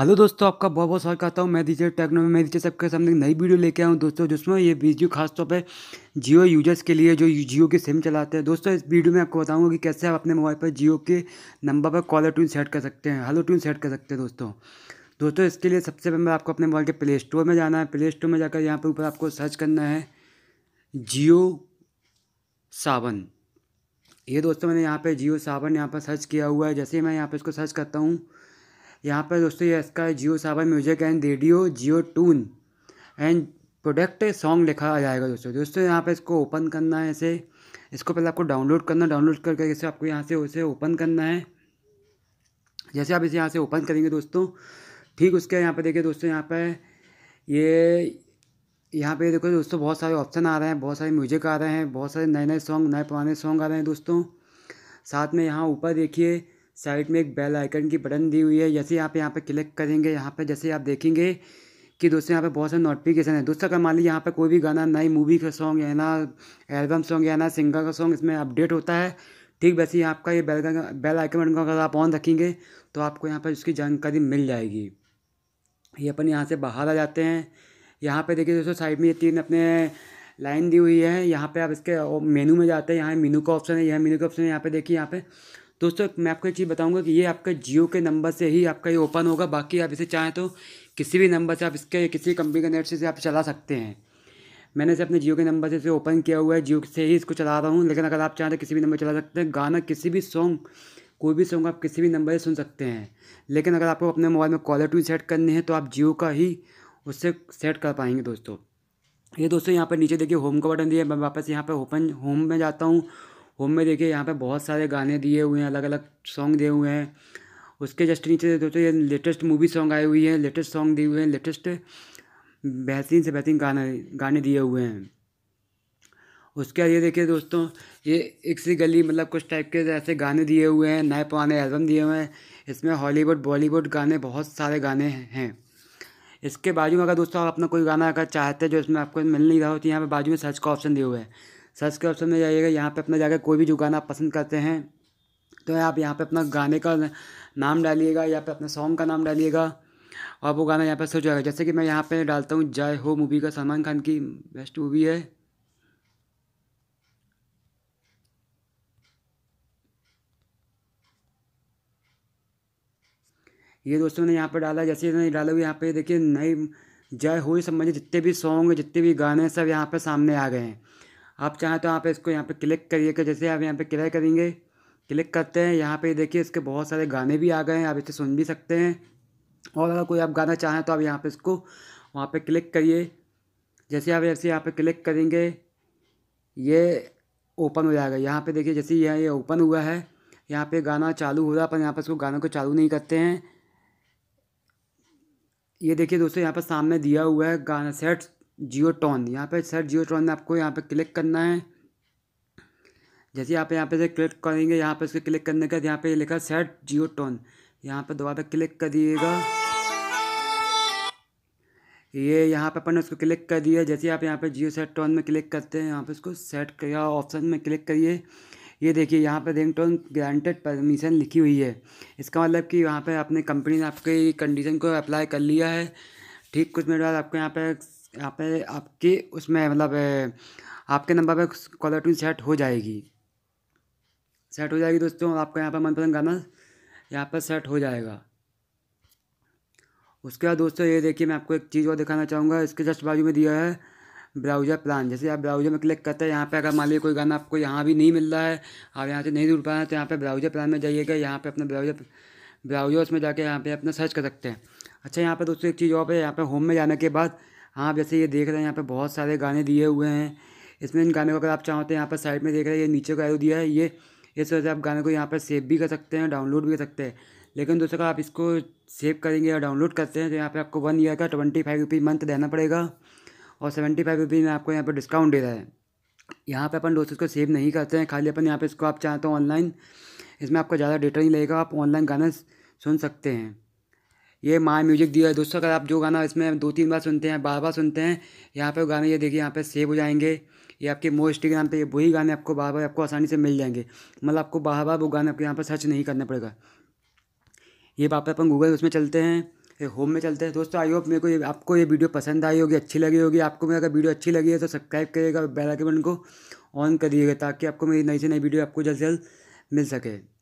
hello दोस्तों आपका बहुत बहुत स्वागत करता हूँ मैं दीजिए टेक्नो में मैं दीजिए सबके सामने नई वीडियो लेके आया हूँ दोस्तों जिसमें ये वीडियो खासतौर पर जियो यूजर्स के लिए जो जियो के सिम चलाते हैं दोस्तों इस वीडियो में आपको बताऊँगा कि कैसे आप अपने मोबाइल पर जियो के नंबर पर कॉलर ट्यून सेट कर सकते हैं हेलो ट्यून सेट कर सकते हैं दोस्तों दोस्तों इसके लिए सबसे पहले आपको अपने मोबाइल के प्ले स्टोर में जाना है प्ले स्टोर में जाकर यहाँ पर ऊपर आपको सर्च करना है जियो सावन ये दोस्तों मैंने यहाँ पर जियो सावन यहाँ पर सर्च किया हुआ है जैसे मैं यहाँ पर इसको सर्च करता हूँ यहाँ पर दोस्तों ये इसका Jio Saavn music and radio Jio tune and product song लिखा जाएगा दोस्तों दोस्तों यहाँ पर इसको ओपन करना है ऐसे इसको पहले आपको डाउनलोड करना डाउनलोड करके जैसे आपको यहाँ से उसे ओपन करना है जैसे आप इसे यहाँ से ओपन करेंगे दोस्तों ठीक उसके यहाँ पर देखिए दोस्तों यहाँ पर ये यहाँ पे देखो दोस्तों बहुत सारे ऑप्शन आ रहे हैं बहुत सारे म्यूजिक आ रहे हैं बहुत सारे नए नए सॉन्ग नए पुराने सॉन्ग आ रहे हैं दोस्तों साथ में यहाँ ऊपर देखिए साइड में एक बेल आइकन की बटन दी हुई है जैसे आप यहाँ पे क्लिक करेंगे यहाँ पे जैसे आप देखेंगे कि दोस्तों यहाँ पे बहुत सारे नोटिफिकेशन है दोस्तों अगर मान लीजिए यहाँ पे कोई भी गाना नई मूवी का सॉन्ग या ना एल्बम सॉन्ग या ना सिंगर का सॉन्ग इसमें अपडेट होता है ठीक वैसे ही आपका ये बेल बेल आइकन बटन को अगर आप ऑन रखेंगे तो आपको यहाँ पर उसकी जानकारी मिल जाएगी ये अपन यहाँ से बाहर आ जाते हैं यहाँ पर देखिए दोस्तों साइड में ये तीन अपने लाइन दी हुई है यहाँ पे आप इसके मेनू में जाते हैं यहाँ मेनू का ऑप्शन है यह मेनू का ऑप्शन है यहाँ पे देखिए यहाँ पे दोस्तों मैं आपको एक चीज़ बताऊंगा कि ये आपका जियो के नंबर से ही आपका ये ओपन होगा बाकी आप इसे चाहें तो किसी भी नंबर से आप इसके किसी कंपनी के नेट से आप चला सकते हैं मैंने इसे अपने जियो के नंबर से इसे ओपन किया हुआ है जियो से ही इसको चला रहा हूँ लेकिन अगर आप चाहें तो किसी भी नंबर चला सकते हैं गाना किसी भी सॉन्ग कोई भी सॉन्ग आप किसी भी नंबर से सुन सकते हैं लेकिन अगर आपको अपने मोबाइल में कॉलर ट्यून सेट करनी है तो आप जियो का ही उससे सेट कर पाएंगे दोस्तों ये दोस्तों यहाँ पर नीचे देखिए होम का बटन दिया मैं वापस यहाँ पर ओपन होम में जाता हूँ होम में देखिए यहाँ पे बहुत सारे गाने दिए हुए हैं अलग अलग सॉन्ग दिए हुए हैं उसके जस्ट नीचे दोस्तों ये लेटेस्ट मूवी सॉन्ग आए हुई है लेटेस्ट सॉन्ग दिए हुए हैं लेटेस्ट बेहतरीन से बेहतरीन गाने गाने दिए हुए हैं उसके बाद ये देखिए दोस्तों ये एक सी गली मतलब कुछ टाइप के ऐसे गाने दिए हुए हैं नए पुराने एल्बम दिए हुए हैं इसमें हॉलीवुड बॉलीवुड गाने बहुत सारे गाने हैं इसके बाजू में अगर दोस्तों आप अपना कोई गाना अगर चाहते हैं जो इसमें आपको मिल नहीं रहा हो तो यहाँ पर बाजू में सर्च का ऑप्शन दिए हुए हैं सर्च के ऑप्शन में जाइएगा यहाँ पे अपना जाकर कोई भी जो गाना पसंद करते हैं तो आप यहाँ पे अपना गाने का नाम डालिएगा या पे अपने सॉन्ग का नाम डालिएगा और वो गाना यहाँ पे सर्च जाएगा जैसे कि मैं यहाँ पे डालता हूँ जय हो मूवी का सलमान खान की बेस्ट मूवी है ये दोस्तों ने यहाँ पे डाला जैसे मैंने डाला हुआ यहाँ पे देखिए नई जय हो संबंधित जितने भी सॉन्ग जितने भी गाने सब यहाँ पे सामने आ गए हैं आप चाहें तो यहाँ इसको यहाँ पे क्लिक करिएगा जैसे आप यहाँ पे क्लिक करेंगे क्लिक करते हैं यहाँ पे देखिए इसके बहुत सारे गाने भी आ गए हैं आप इसे सुन भी सकते हैं और अगर कोई आप गाना चाहें तो आप यहाँ पे इसको वहाँ पे क्लिक करिए जैसे आप जैसे यहाँ पे क्लिक करेंगे ये ओपन हो जाएगा यहाँ पे देखिए जैसे यहाँ ये ओपन हुआ है यहाँ पे गाना चालू हो रहा है पर यहाँ पर इसको गाने को चालू नहीं करते हैं ये देखिए दोस्तों यहाँ पर सामने दिया हुआ है गाना सेट्स जियोटॉन यहाँ पे सर जियोटॉन में आपको यहाँ पे क्लिक करना है जैसे आप यहाँ पे से क्लिक करेंगे यहाँ पे उसके क्लिक करने के बाद यहाँ पे लिखा सेट जियोटॉन यहाँ पे दोबारा क्लिक कर दिएगा ये यहाँ पे अपन ने उसको क्लिक कर दिया जैसे आप यहाँ पे जियो सेट टोन में क्लिक करते हैं यहाँ पे उसको सेट किया ऑप्शन में क्लिक करिए ये देखिए यहाँ पे रिंग टोन ग्रांटेड परमिशन लिखी हुई है इसका मतलब कि यहाँ पे आपने कंपनी ने आपकी कंडीशन को अप्लाई कर लिया है ठीक कुछ मिनट बाद आपको यहाँ पे यहाँ पे आपके उसमें मतलब आपके नंबर पे कॉलर ट्यून सेट हो जाएगी सेट हो जाएगी दोस्तों आपका यहाँ पर मनपसंद गाना यहाँ पर सेट हो जाएगा उसके बाद दोस्तों ये देखिए मैं आपको एक चीज़ और दिखाना चाहूँगा इसके जस्ट बाजू में दिया है ब्राउज़र प्लान जैसे आप ब्राउज़र में क्लिक करते हैं यहाँ पे अगर मान लीजिए कोई गाना आपको यहाँ भी नहीं मिल रहा है आप यहाँ से नहीं जुड़ पा रहे हैं तो यहाँ पे ब्राउज़र प्लान में जाइएगा यहाँ पे अपना ब्राउज़र ब्राउज़र उसमें जाके यहाँ पे अपना सर्च कर सकते हैं अच्छा यहाँ पे दोस्तों एक चीज़ और पे यहाँ पे होम में जाने के बाद हाँ आप जैसे ये देख रहे हैं यहाँ पे बहुत सारे गाने दिए हुए हैं इसमें इन गाने को अगर आप चाहो तो यहाँ पर साइड में देख रहे हैं ये नीचे का एरो दिया है ये इस वजह से आप गाने को यहाँ पर सेव भी कर सकते हैं डाउनलोड भी कर सकते हैं लेकिन दोस्तों आप इसको सेव करेंगे या डाउनलोड करते हैं तो यहाँ पर आपको वन ईयर का ट्वेंटी फाइव रुपीज़ मंथ देना पड़ेगा और सेवेंटी फाइव रुपीज़ में आपको यहाँ पर डिस्काउंट दे रहा है यहाँ पर अपन दोस्तों इसको सेव नहीं करते हैं खाली अपन यहाँ पर इसको आप चाहते हो ऑनलाइन इसमें आपको ज़्यादा डेटा नहीं लगेगा आप ऑनलाइन गाने सुन सकते हैं ये माय म्यूजिक दिया है दोस्तों अगर आप जो गाना इसमें दो तीन बार सुनते हैं बार बार सुनते हैं यहाँ पर गाने ये देखिए यहाँ पर सेव हो जाएंगे ये आपके मोस्ट इंस्टाग्राम पे वही गाने आपको बार बार आपको आसानी से मिल जाएंगे मतलब आपको बार बार वो गाने आपको यहाँ पर सर्च नहीं करना पड़ेगा ये वापस अपन गूगल उसमें चलते हैं होम में चलते हैं दोस्तों आई होप मेरे को ये आपको ये वीडियो पसंद आई होगी अच्छी लगी होगी आपको मेरे अगर वीडियो अच्छी लगी है तो सब्सक्राइब करिएगा बेल आइकन को ऑन करिएगा ताकि आपको मेरी नई से नई वीडियो आपको जल्द से जल्द मिल सके